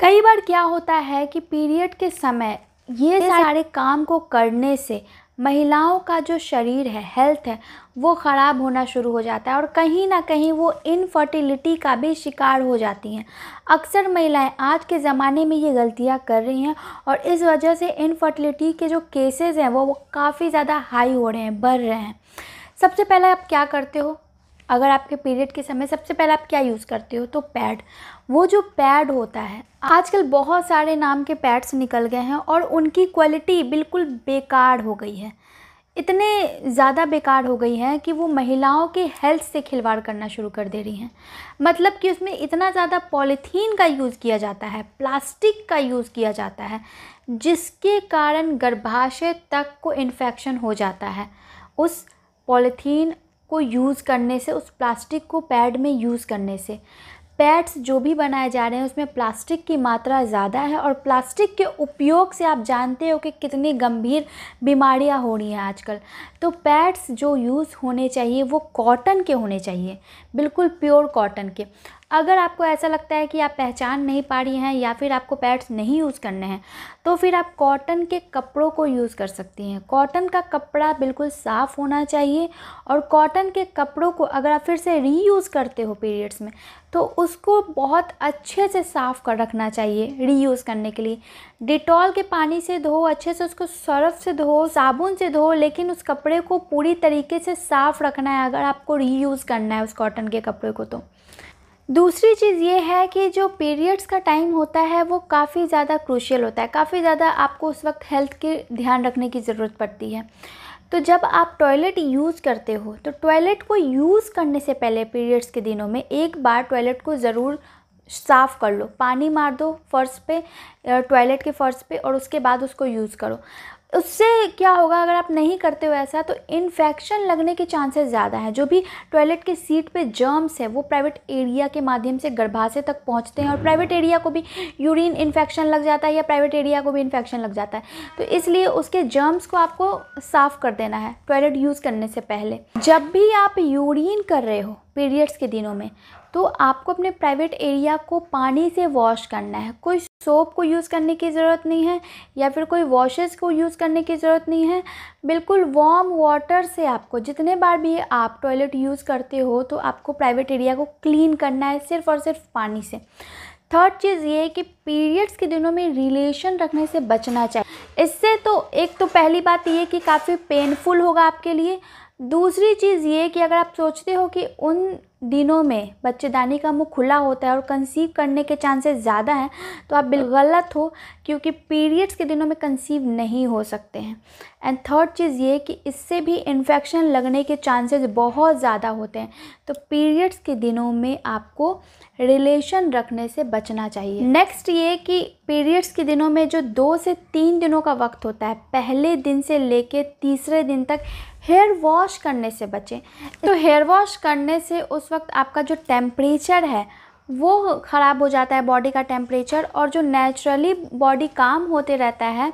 कई बार क्या होता है कि पीरियड के समय ये सारे काम को करने से महिलाओं का जो शरीर है हेल्थ है वो ख़राब होना शुरू हो जाता है और कहीं ना कहीं वो इनफर्टिलिटी का भी शिकार हो जाती हैं अक्सर महिलाएं आज के ज़माने में ये गलतियां कर रही हैं और इस वजह से इनफर्टिलिटी के जो केसेस हैं वो, वो काफ़ी ज़्यादा हाई हो रहे हैं बढ़ रहे हैं सबसे पहले आप क्या करते हो अगर आपके पीरियड के समय सबसे पहले आप क्या यूज़ करते हो तो पैड वो जो पैड होता है आजकल बहुत सारे नाम के पैड्स निकल गए हैं और उनकी क्वालिटी बिल्कुल बेकार हो गई है इतने ज़्यादा बेकार हो गई है कि वो महिलाओं के हेल्थ से खिलवाड़ करना शुरू कर दे रही हैं मतलब कि उसमें इतना ज़्यादा पॉलीथीन का यूज़ किया जाता है प्लास्टिक का यूज़ किया जाता है जिसके कारण गर्भाशय तक को इन्फेक्शन हो जाता है उस पॉलीथीन को यूज़ करने से उस प्लास्टिक को पैड में यूज़ करने से पैड्स जो भी बनाए जा रहे हैं उसमें प्लास्टिक की मात्रा ज़्यादा है और प्लास्टिक के उपयोग से आप जानते हो कि कितनी गंभीर बीमारियां हो रही हैं आजकल तो पैड्स जो यूज़ होने चाहिए वो कॉटन के होने चाहिए बिल्कुल प्योर कॉटन के अगर आपको ऐसा लगता है कि आप पहचान नहीं पा रही हैं या फिर आपको पैड्स नहीं यूज़ करने हैं तो फिर आप कॉटन के कपड़ों को यूज़ कर सकती हैं कॉटन का कपड़ा बिल्कुल साफ़ होना चाहिए और कॉटन के कपड़ों को अगर आप फिर से रीयूज़ करते हो पीरियड्स में तो उसको बहुत अच्छे से साफ़ कर रखना चाहिए रीयूज़ करने के लिए डिटॉल के पानी से धो अच्छे से उसको सर्फ से धो साबुन से धो लेकिन उस कपड़े को पूरी तरीके से साफ़ रखना है अगर आपको रीयूज़ करना है उस कॉटन के कपड़े को तो दूसरी चीज़ ये है कि जो पीरियड्स का टाइम होता है वो काफ़ी ज़्यादा क्रूशियल होता है काफ़ी ज़्यादा आपको उस वक्त हेल्थ के ध्यान रखने की ज़रूरत पड़ती है तो जब आप टॉयलेट यूज़ करते हो तो टॉयलेट को यूज़ करने से पहले पीरियड्स के दिनों में एक बार टॉयलेट को ज़रूर साफ़ कर लो पानी मार दो फर्श पे टॉयलेट के फर्श पे और उसके बाद उसको यूज़ करो उससे क्या होगा अगर आप नहीं करते हो ऐसा तो इन्फेक्शन लगने के चांसेस ज़्यादा हैं जो भी टॉयलेट के सीट पे जर्म्स है वो प्राइवेट एरिया के माध्यम से गर्भाशय तक पहुंचते हैं और प्राइवेट एरिया को भी यूरिन इन्फेक्शन लग जाता है या प्राइवेट एरिया को भी इन्फेक्शन लग जाता है तो इसलिए उसके जर्म्स को आपको साफ़ कर देना है टॉयलेट यूज़ करने से पहले जब भी आप यूरिन कर रहे हो पीरियड्स के दिनों में तो आपको अपने प्राइवेट एरिया को पानी से वॉश करना है कोई सोप को यूज़ करने की ज़रूरत नहीं है या फिर कोई वॉशेस को यूज़ करने की ज़रूरत नहीं है बिल्कुल वार्म वाटर से आपको जितने बार भी आप टॉयलेट यूज़ करते हो तो आपको प्राइवेट एरिया को क्लीन करना है सिर्फ़ और सिर्फ पानी से थर्ड चीज़ ये है कि पीरियड्स के दिनों में रिलेशन रखने से बचना चाहिए इससे तो एक तो पहली बात ये कि काफ़ी पेनफुल होगा आपके लिए दूसरी चीज़ ये कि अगर आप सोचते हो कि उन दिनों में बच्चेदानी का मुंह खुला होता है और कंसीव करने के चांसेस ज़्यादा हैं तो आप बिल गलत हो क्योंकि पीरियड्स के दिनों में कंसीव नहीं हो सकते हैं एंड थर्ड चीज़ ये कि इससे भी इन्फेक्शन लगने के चांसेस बहुत ज़्यादा होते हैं तो पीरियड्स के दिनों में आपको रिलेशन रखने से बचना चाहिए नेक्स्ट ये कि पीरियड्स के दिनों में जो दो से तीन दिनों का वक्त होता है पहले दिन से लेके तीसरे दिन तक हेयर वॉश करने से बचें तो हेयर वॉश करने से उस वक्त आपका जो टेम्परेचर है वो ख़राब हो जाता है बॉडी का टेम्परेचर और जो नेचुरली बॉडी काम होते रहता है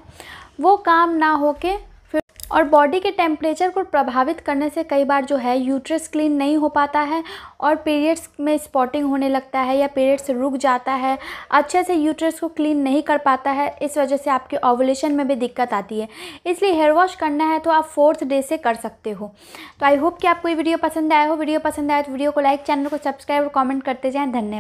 वो काम ना हो के और बॉडी के टेम्परेचर को प्रभावित करने से कई बार जो है यूट्रस क्लीन नहीं हो पाता है और पीरियड्स में स्पॉटिंग होने लगता है या पीरियड्स रुक जाता है अच्छे से यूट्रस को क्लीन नहीं कर पाता है इस वजह से आपके ओवुलेशन में भी दिक्कत आती है इसलिए हेयर वॉश करना है तो आप फोर्थ डे से कर सकते हो तो आई होप कि आपको ये वीडियो पसंद आया हो वीडियो पसंद आया तो वीडियो को लाइक चैनल को सब्सक्राइब और कॉमेंट करते जाएँ धन्यवाद